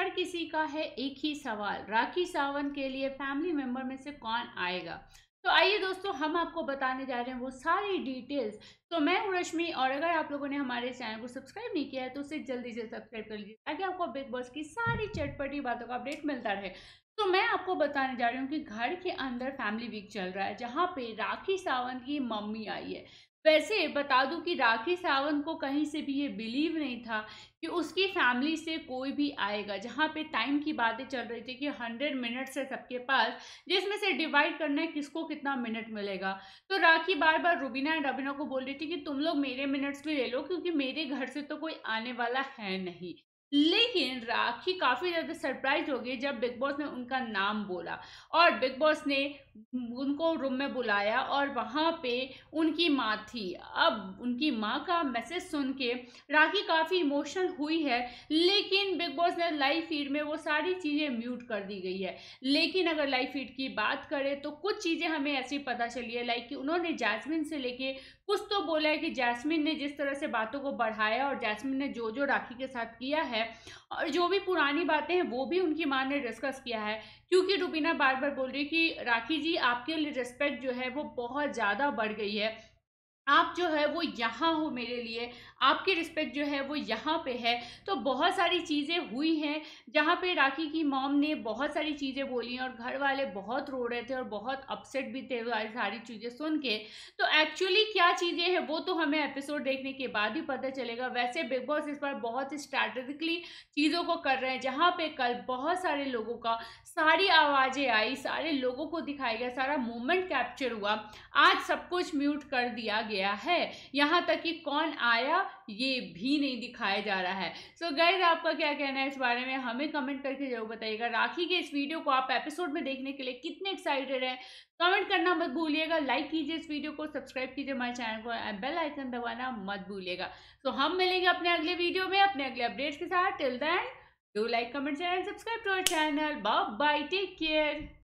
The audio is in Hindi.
हर किसी का है एक ही सवाल राखी सावंत के लिए फैमिली मेंबर में से कौन आएगा तो आइए दोस्तों हम आपको बताने जा रहे हैं वो सारी डिटेल्स तो मैं हूँ रश्मि और अगर आप लोगों ने हमारे चैनल को सब्सक्राइब नहीं किया है तो उसे जल्दी से सब्सक्राइब कर लीजिए ताकि आपको बिग बॉस की सारी चटपटी बातों का अपडेट मिलता रहे तो मैं आपको बताने जा रही हूँ कि घर के अंदर फैमिली वीक चल रहा है जहाँ पे राखी सावंत की मम्मी आई है वैसे बता दूं कि राखी सावंत को कहीं से भी ये बिलीव नहीं था कि उसकी फैमिली से कोई भी आएगा जहाँ पे टाइम की बातें चल रही थी कि हंड्रेड मिनट्स है सबके पास जिसमें से डिवाइड करना है किसको कितना मिनट मिलेगा तो राखी बार बार रुबीना एंड रबीना को बोल रही थी कि तुम लोग मेरे मिनट्स भी ले लो क्योंकि मेरे घर से तो कोई आने वाला है नहीं लेकिन राखी काफ़ी ज़्यादा सरप्राइज हो गई जब बिग बॉस ने उनका नाम बोला और बिग बॉस ने उनको रूम में बुलाया और वहाँ पे उनकी माँ थी अब उनकी माँ का मैसेज सुन के राखी काफ़ी इमोशनल हुई है लेकिन बिग बॉस ने लाइव फीड में वो सारी चीज़ें म्यूट कर दी गई है लेकिन अगर लाइव फीड की बात करें तो कुछ चीज़ें हमें ऐसी पता चली है लाइक कि उन्होंने जैसमिन से लेके कुछ तो बोला है कि जैसमिन ने जिस तरह से बातों को बढ़ाया और जैसमिन ने जो जो राखी के साथ किया है है और जो भी पुरानी बातें हैं वो भी उनकी माँ ने डिस्कस किया है क्योंकि रुबीना बार बार बोल रही है कि राखी जी आपके लिए रिस्पेक्ट जो है वो बहुत ज़्यादा बढ़ गई है आप जो है वो यहाँ हो मेरे लिए आपकी रिस्पेक्ट जो है वो यहाँ पे है तो बहुत सारी चीज़ें हुई हैं जहाँ पे राखी की मॉम ने बहुत सारी चीज़ें बोली और घर वाले बहुत रो रहे थे और बहुत अपसेट भी थे सारी चीज़ें सुन के तो एक्चुअली क्या चीज़ें हैं वो तो हमें एपिसोड देखने के बाद ही पता चलेगा वैसे बिग बॉस इस बार बहुत स्ट्रैटेजिकली चीज़ों को कर रहे हैं जहाँ पर कल बहुत सारे लोगों का सारी आवाज़ें आई सारे लोगों को दिखाया गया सारा मोमेंट कैप्चर हुआ आज सब कुछ म्यूट कर दिया गया गया है यहाँ तक कि कौन आया ये भी नहीं दिखाया जा रहा है सो so गैर आपका क्या कहना है इस बारे में हमें कमेंट करके जरूर बताइएगा राखी के इस वीडियो को आप एपिसोड में देखने के लिए कितने एक्साइटेड हैं कमेंट करना मत भूलिएगा लाइक कीजिए इस वीडियो को सब्सक्राइब कीजिए हमारे चैनल को एंड बेल आइकन दबाना मत भूलिएगा सो so हम मिलेंगे अपने अगले वीडियो में अपने अगले अपडेट्स के साथ till then do like comment share and subscribe to our channel bye take care